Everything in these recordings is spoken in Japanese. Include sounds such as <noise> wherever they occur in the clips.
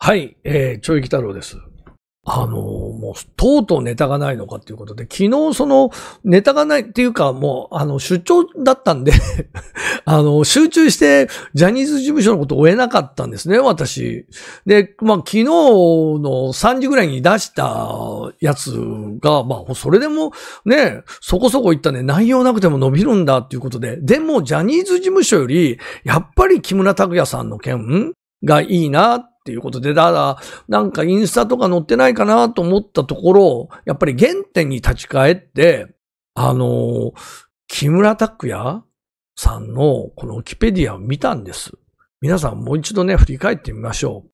はい、えー、ちょいき太郎です。あのー、もう、とうとうネタがないのかっていうことで、昨日その、ネタがないっていうか、もう、あの、出張だったんで <laughs> あの、集中して、ジャニーズ事務所のことを追えなかったんですね、私。で、まあ、昨日の3時ぐらいに出したやつが、まあ、それでも、ね、そこそこ言ったね、内容なくても伸びるんだっていうことで、でも、ジャニーズ事務所より、やっぱり木村拓哉さんの件、がいいなっていうことで、だから、なんかインスタとか載ってないかなと思ったところ、やっぱり原点に立ち返って、あの、木村拓哉さんのこのウキペディアを見たんです。皆さんもう一度ね、振り返ってみましょ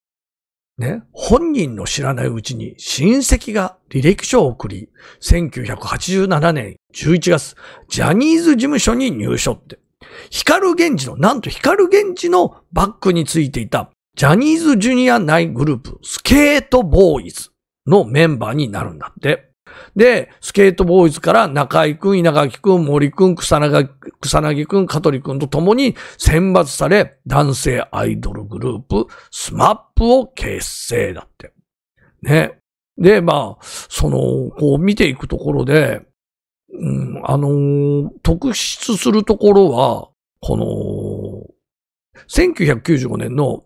う。ね、本人の知らないうちに親戚が履歴書を送り、1987年11月、ジャニーズ事務所に入所って。光源氏の、なんと光源氏のバッグについていたジャニーズジュニア内グループ、スケートボーイズのメンバーになるんだって。で、スケートボーイズから中井くん、稲垣くん、森くん、草薙草薙くん、香取くんと共に選抜され、男性アイドルグループ、スマップを結成だって。ね。で、まあ、その、こう見ていくところで、うん、あのー、特筆するところは、この、1995年の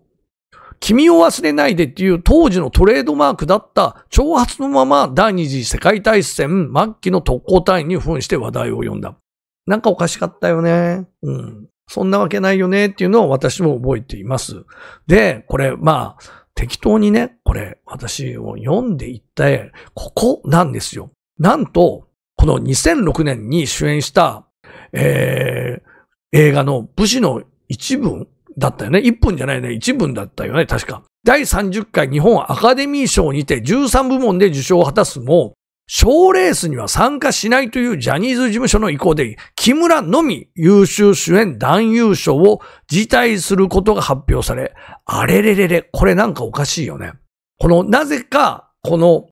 君を忘れないでっていう当時のトレードマークだった挑発のまま第二次世界大戦末期の特攻隊員に扮して話題を呼んだ。なんかおかしかったよね。うん。そんなわけないよねっていうのを私も覚えています。で、これ、まあ、適当にね、これ、私を読んでいって、ここなんですよ。なんと、この2006年に主演した、えー、映画の武士の一部だったよね。1分じゃないね。1分だったよね。確か。第30回日本アカデミー賞にて13部門で受賞を果たすも、賞レースには参加しないというジャニーズ事務所の意向で、木村のみ優秀主演男優賞を辞退することが発表され、あれれれれ、これなんかおかしいよね。この、なぜか、この、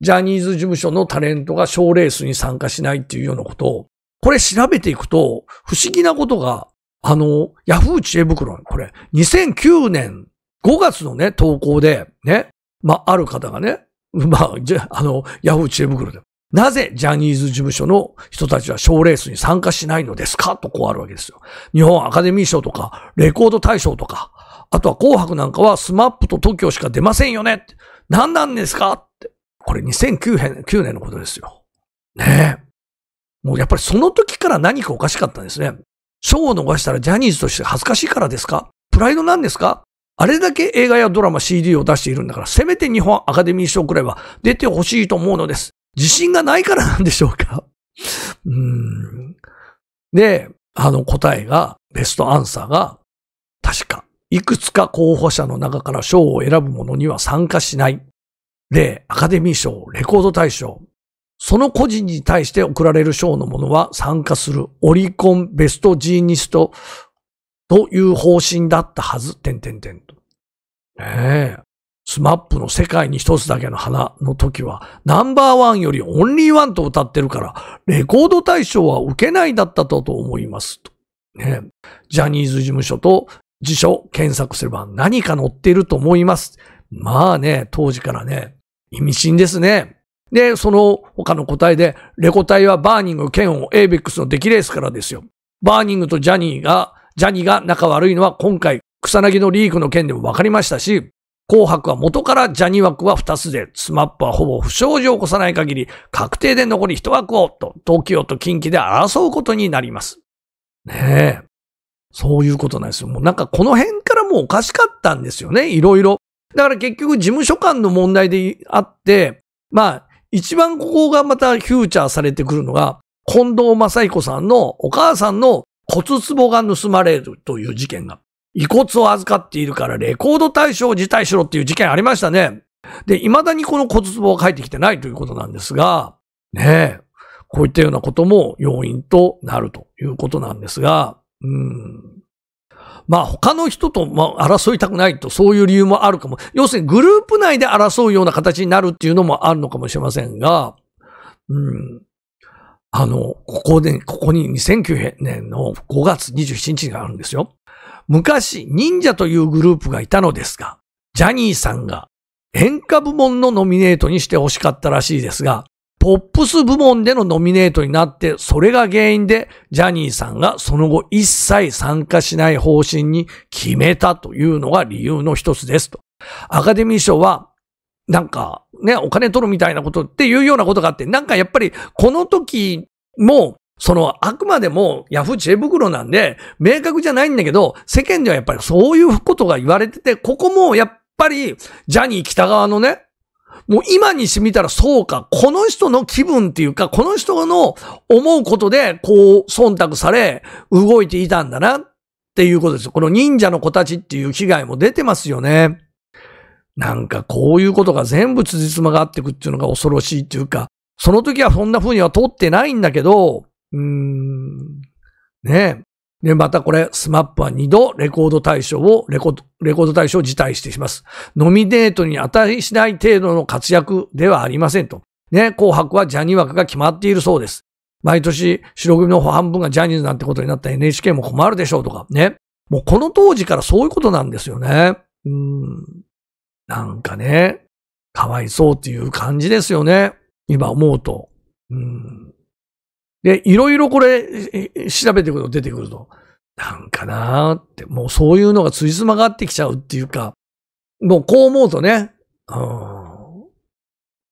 ジャニーズ事務所のタレントが賞レースに参加しないっていうようなことを、これ調べていくと、不思議なことがあの、ヤフー知恵袋、これ、2009年5月のね、投稿で、ね、まあ、ある方がね、<laughs> まあ、じゃ、あの、ヤフー知恵袋で、なぜジャニーズ事務所の人たちは賞レースに参加しないのですかとこうあるわけですよ。日本アカデミー賞とか、レコード大賞とか、あとは紅白なんかはスマップと特許しか出ませんよね何なんですかって。これ2009年のことですよ。ねえ。もうやっぱりその時から何かおかしかったんですね。賞を逃したらジャニーズとして恥ずかしいからですかプライドなんですかあれだけ映画やドラマ CD を出しているんだから、せめて日本アカデミー賞くらいは出てほしいと思うのです。自信がないからなんでしょうかうーん。で、あの答えが、ベストアンサーが、確か、いくつか候補者の中から賞を選ぶものには参加しない。で、アカデミー賞、レコード大賞、その個人に対して贈られる賞のものは参加するオリコンベストジーニストという方針だったはず、んてんと。ねえ。スマップの世界に一つだけの花の時は、ナンバーワンよりオンリーワンと歌ってるから、レコード大賞は受けないだったと思いますと。ねジャニーズ事務所と辞書検索すれば何か載っていると思います。まあね、当時からね、意味深ですね。で、その他の個体で、レコ隊はバーニング、ケンオン、エイベックスの出来レースからですよ。バーニングとジャニーが、ジャニーが仲悪いのは今回、草薙のリークの件でも分かりましたし、紅白は元からジャニー枠は2つで、スマップはほぼ不祥事を起こさない限り、確定で残り1枠を、と、東京と近畿で争うことになります。ねえ。そういうことなんですよ。もうなんかこの辺からもうおかしかったんですよね。いろいろ。だから結局事務所間の問題であって、まあ、一番ここがまたフューチャーされてくるのが、近藤正彦さんのお母さんの骨壺が盗まれるという事件が、遺骨を預かっているからレコード大賞を辞退しろっていう事件ありましたね。で、未だにこの骨壺は返ってきてないということなんですが、ねえ、こういったようなことも要因となるということなんですが、うん。まあ他の人とま争いたくないと、そういう理由もあるかも。要するにグループ内で争うような形になるっていうのもあるのかもしれませんが、うん。あの、ここで、ここに2009年の5月27日があるんですよ。昔、忍者というグループがいたのですが、ジャニーさんが演歌部門のノミネートにして欲しかったらしいですが、ポップス部門でのノミネートになって、それが原因で、ジャニーさんがその後一切参加しない方針に決めたというのが理由の一つですと。アカデミー賞は、なんか、ね、お金取るみたいなことっていうようなことがあって、なんかやっぱり、この時も、その、あくまでも、ヤフー知恵袋なんで、明確じゃないんだけど、世間ではやっぱりそういうことが言われてて、ここもやっぱり、ジャニー北側のね、もう今にしてみたらそうか、この人の気分っていうか、この人の思うことで、こう、忖度され、動いていたんだな、っていうことです。この忍者の子たちっていう被害も出てますよね。なんかこういうことが全部辻褄が合ってくっていうのが恐ろしいっていうか、その時はそんな風には通ってないんだけど、うーん、ねえ。で、またこれ、スマップは2度レコード大賞を、レコード、レコード大賞を辞退してします。ノミネートに値しない程度の活躍ではありませんと。ね、紅白はジャニー枠が決まっているそうです。毎年白組の半分がジャニーズなんてことになった NHK も困るでしょうとかね。もうこの当時からそういうことなんですよね。うん。なんかね、かわいそうっていう感じですよね。今思うと。うん。で、いろいろこれ、調べてくると出てくると、なんかなーって、もうそういうのが辻褄が合ってきちゃうっていうか、もうこう思うとね、うん、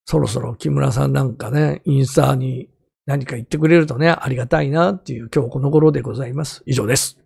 そろそろ木村さんなんかね、インスタに何か言ってくれるとね、ありがたいなっていう今日この頃でございます。以上です。